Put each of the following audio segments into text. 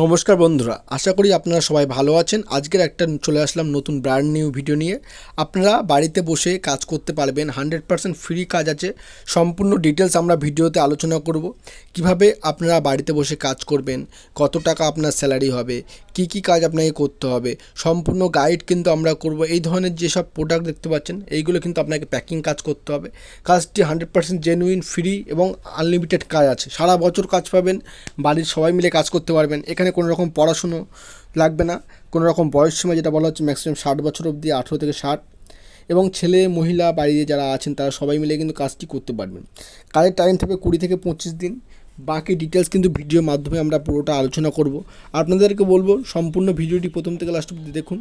নমস্কার বন্ধুরা আশা করি আপনারা সবাই ভালো আছেন আজকের একটা চলে আসলাম নতুন ব্র্যান্ড নিউ ভিডিও নিয়ে আপনারা বাড়িতে বসে কাজ করতে পারবেন হান্ড্রেড পারসেন্ট ফ্রি কাজ আছে সম্পূর্ণ ডিটেলস আমরা ভিডিওতে আলোচনা করব কিভাবে আপনারা বাড়িতে বসে কাজ করবেন কত টাকা আপনার স্যালারি হবে কি কি কাজ আপনাকে করতে হবে সম্পূর্ণ গাইড কিন্তু আমরা করব এই ধরনের যেসব প্রোডাক্ট দেখতে পাচ্ছেন এইগুলো কিন্তু আপনাকে প্যাকিং কাজ করতে হবে কাজটি হান্ড্রেড পারসেন্ট জেনুইন ফ্রি এবং আনলিমিটেড কাজ আছে সারা বছর কাজ পাবেন বাড়ির সবাই মিলে কাজ করতে পারবেন এখানে কোনো রকম পড়াশুনো লাগবে না কোনো রকম বয়স সময় যেটা বলা হচ্ছে ম্যাক্সিমাম ষাট বছর অবধি আঠেরো থেকে ষাট এবং ছেলে মহিলা বাড়িতে যারা আছেন তারা সবাই মিলে কিন্তু কাজটি করতে পারবেন কাজের টাইম থাকবে কুড়ি থেকে পঁচিশ দিন বাকি ডিটেলস কিন্তু ভিডিওর মাধ্যমে আমরা পুরোটা আলোচনা করব আপনাদেরকে বলবো সম্পূর্ণ ভিডিওটি প্রথম থেকে লাস্ট অবধি দেখুন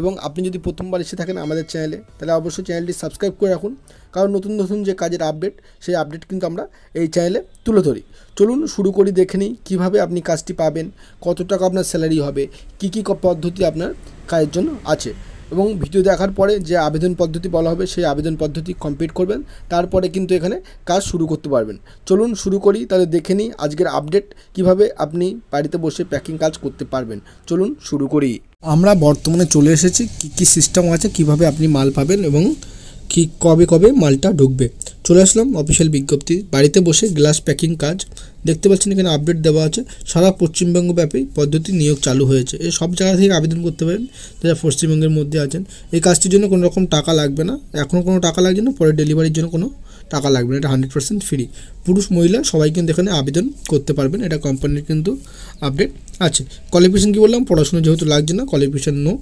এবং আপনি যদি প্রথমবার এসে থাকেন আমাদের চ্যানেলে তাহলে অবশ্যই চ্যানেলটি সাবস্ক্রাইব করে রাখুন কারণ নতুন নতুন যে কাজের আপডেট সেই আপডেট কিন্তু আমরা এই চ্যানেলে তুলে ধরি চলুন শুরু করি দেখে নিই কীভাবে আপনি কাজটি পাবেন কত টাকা আপনার স্যালারি হবে কি কী পদ্ধতি আপনার কাজের জন্য আছে এবং ভিডিও দেখার পরে যে আবেদন পদ্ধতি বলা হবে সেই আবেদন পদ্ধতি কমপ্লিট করবেন তারপরে কিন্তু এখানে কাজ শুরু করতে পারবেন চলুন শুরু করি তাহলে দেখে নিই আজকের আপডেট কিভাবে আপনি বাড়িতে বসে প্যাকিং কাজ করতে পারবেন চলুন শুরু করি আমরা বর্তমানে চলে এসেছি কি কি সিস্টেম আছে কিভাবে আপনি মাল পাবেন এবং কি কবে কবে মালটা ঢুকবে চলে আসলাম অফিসিয়াল বিজ্ঞপ্তি বাড়িতে বসে গ্লাস প্যাকিং কাজ দেখতে পাচ্ছেন এখানে আপডেট দেওয়া আছে সারা পশ্চিমবঙ্গ ব্যাপী পদ্ধতি নিয়োগ চালু হয়েছে এ সব জায়গা থেকে আবেদন করতে পারেন যারা পশ্চিমবঙ্গের মধ্যে আছেন এই কাজটির জন্য কোনো রকম টাকা লাগবে না এখনও কোনো টাকা লাগবে না পরে ডেলিভারির জন্য কোনো টাকা লাগবে না এটা হান্ড্রেড পার্সেন্ট ফ্রি পুরুষ মহিলা সবাই কিন্তু এখানে আবেদন করতে পারবেন এটা কোম্পানির কিন্তু আপডেট আছে কোয়ালিফিকেশান কী বললাম পড়াশুনো যেহেতু লাগছে না কোয়ালিফিকেশান নো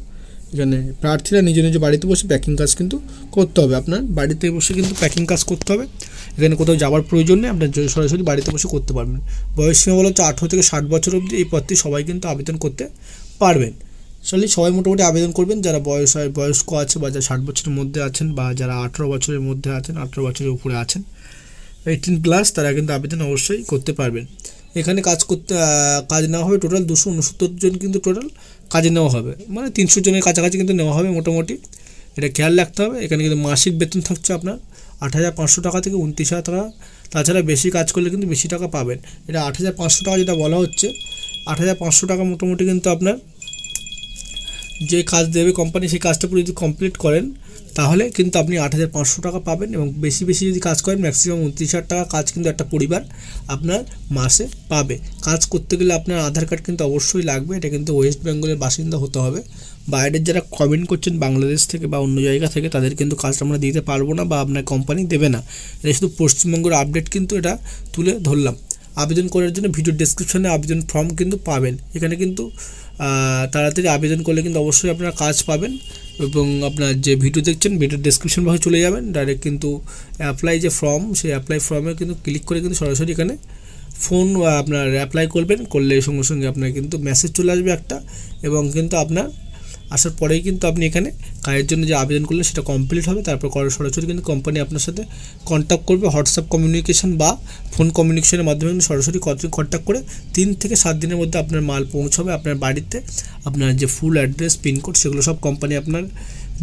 এখানে প্রার্থীরা নিজ নিজ বাড়িতে বসে প্যাকিং কাজ কিন্তু করতে হবে আপনার বাড়িতে বসে কিন্তু প্যাকিং কাজ করতে হবে এখানে কোথাও যাওয়ার প্রয়োজন নেই আপনার সরাসরি বাড়িতে বসে করতে পারবেন বয়স সীমা হলো হচ্ছে আঠেরো থেকে ষাট বছর অবধি এই পদটি সবাই কিন্তু আবেদন করতে পারবেন আসলে সবাই মোটামুটি আবেদন করবেন যারা বয়স হয় বয়স্ক আছে বা যারা ষাট বছরের মধ্যে আছেন বা যারা আঠেরো বছরের মধ্যে আছেন আঠেরো বছরের উপরে আছেন এইটিন প্লাস তারা কিন্তু আবেদন অবশ্যই করতে পারবেন এখানে কাজ করতে কাজ নেওয়া হবে টোটাল দুশো উনসত্তর জন কিন্তু টোটাল কাজে নেওয়া হবে মানে তিনশো জনের কাছাকাছি কিন্তু নেওয়া হবে মোটামুটি এটা খেয়াল রাখতে হবে এখানে কিন্তু মাসিক বেতন থাকছে আপনার আট হাজার পাঁচশো টাকা থেকে উনত্রিশ হাজার টাকা তাছাড়া বেশি কাজ করলে কিন্তু বেশি টাকা পাবেন এটা আট হাজার পাঁচশো টাকা যেটা বলা হচ্ছে আট হাজার পাঁচশো টাকা মোটামুটি কিন্তু আপনার যে কাজ দেবে কোম্পানি সেই কাজটা পুরো যদি কমপ্লিট করেন তাহলে কিন্তু আপনি আট হাজার পাঁচশো টাকা পাবেন এবং বেশি বেশি যদি কাজ করেন ম্যাক্সিমাম উনত্রিশ হাজার টাকা কাজ কিন্তু একটা পরিবার আপনার মাসে পাবে কাজ করতে গেলে আপনার আধার কার্ড কিন্তু অবশ্যই লাগবে এটা কিন্তু ওয়েস্ট বেঙ্গলের বাসিন্দা হতে হবে বাইরের যারা কমেন্ট করছেন বাংলাদেশ থেকে বা অন্য জায়গা থেকে তাদের কিন্তু কাজটা আমরা দিতে পারবো না বা আপনার কোম্পানি দেবে না এটা শুধু পশ্চিমবঙ্গের আপডেট কিন্তু এটা তুলে ধরলাম আবেদন করার জন্য ভিডিও ডিসক্রিপশনে আবেদন ফর্ম কিন্তু পাবেন এখানে কিন্তু তাড়াতাড়ি আবেদন করলে কিন্তু অবশ্যই আপনারা কাজ পাবেন এবং আপনার যে ভিডিও দেখছেন ভিডিও ডেসক্রিপশন বক্সে চলে যাবেন ডাইরেক্ট কিন্তু অ্যাপ্লাই যে ফর্ম সেই অ্যাপ্লাই ফর্মে কিন্তু ক্লিক করে কিন্তু সরাসরি এখানে ফোন আপনার অ্যাপ্লাই করবেন করলে সঙ্গে সঙ্গে আপনার কিন্তু মেসেজ চলে আসবে একটা এবং কিন্তু আপনার আসার পরেই কিন্তু আপনি এখানে কাজের জন্য যে আবেদন করলেন সেটা কমপ্লিট হবে তারপর সরাসরি কিন্তু কোম্পানি আপনার সাথে কন্ট্যাক্ট করবে হোয়াটসঅ্যাপ কমিউনিকেশন বা ফোন কমিউনিকেশনের মাধ্যমে সরাসরি কন্ট্যাক্ট করে তিন থেকে সাত দিনের মধ্যে আপনার মাল পৌঁছাবে আপনার বাড়িতে আপনার যে ফুল অ্যাড্রেস পিনকোড সেগুলো সব কোম্পানি আপনার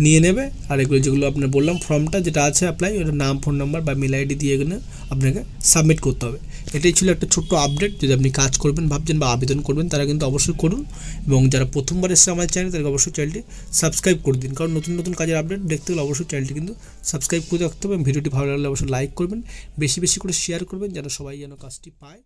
নিয়ে নেবে আর এগুলো যেগুলো আপনার বললাম ফর্মটা যেটা আছে অ্যাপ্লাই ওটা নাম ফোন নাম্বার বা মেল আইডি দিয়ে এখানে আপনাকে সাবমিট করতে হবে এটাই ছিল একটা ছোট্ট আপডেট যদি আপনি কাজ করবেন ভাবছেন বা আবেদন করবেন তারা কিন্তু অবশ্যই করুন এবং যারা প্রথমবার এসে আমার চ্যানেল তাদেরকে অবশ্যই চ্যানেলটি সাবস্ক্রাইব করে দিন কারণ নতুন নতুন কাজের আপডেট দেখতে গেলে অবশ্যই চ্যানেলটি কিন্তু সাবস্ক্রাইব করে রাখতে হবে ভিডিওটি ভালো লাগলে অবশ্যই লাইক করবেন বেশি বেশি করে শেয়ার করবেন যেন সবাই যেন কাজটি পায়